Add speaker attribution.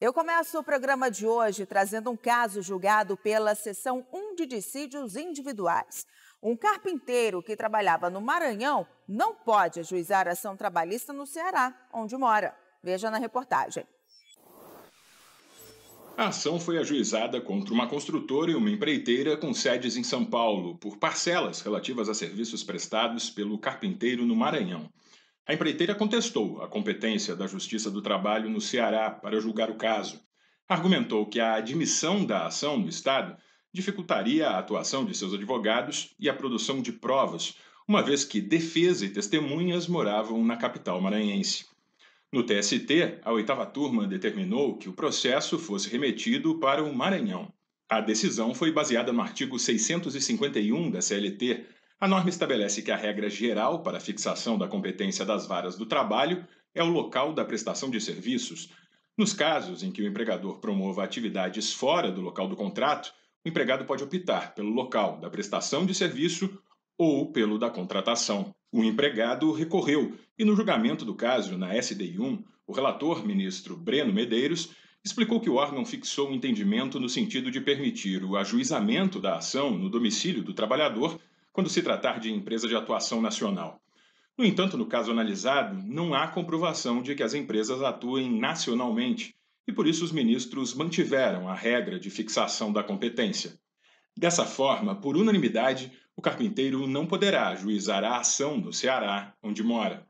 Speaker 1: Eu começo o programa de hoje trazendo um caso julgado pela Seção 1 de Dissídios Individuais. Um carpinteiro que trabalhava no Maranhão não pode ajuizar ação trabalhista no Ceará, onde mora. Veja na reportagem.
Speaker 2: A ação foi ajuizada contra uma construtora e uma empreiteira com sedes em São Paulo por parcelas relativas a serviços prestados pelo carpinteiro no Maranhão. A empreiteira contestou a competência da Justiça do Trabalho no Ceará para julgar o caso. Argumentou que a admissão da ação no Estado dificultaria a atuação de seus advogados e a produção de provas, uma vez que defesa e testemunhas moravam na capital maranhense. No TST, a oitava turma determinou que o processo fosse remetido para o Maranhão. A decisão foi baseada no artigo 651 da CLT, a norma estabelece que a regra geral para a fixação da competência das varas do trabalho é o local da prestação de serviços. Nos casos em que o empregador promova atividades fora do local do contrato, o empregado pode optar pelo local da prestação de serviço ou pelo da contratação. O empregado recorreu e, no julgamento do caso na SDI1, o relator, ministro Breno Medeiros, explicou que o órgão fixou o um entendimento no sentido de permitir o ajuizamento da ação no domicílio do trabalhador quando se tratar de empresa de atuação nacional. No entanto, no caso analisado, não há comprovação de que as empresas atuem nacionalmente e por isso os ministros mantiveram a regra de fixação da competência. Dessa forma, por unanimidade, o carpinteiro não poderá ajuizar a ação do Ceará, onde mora.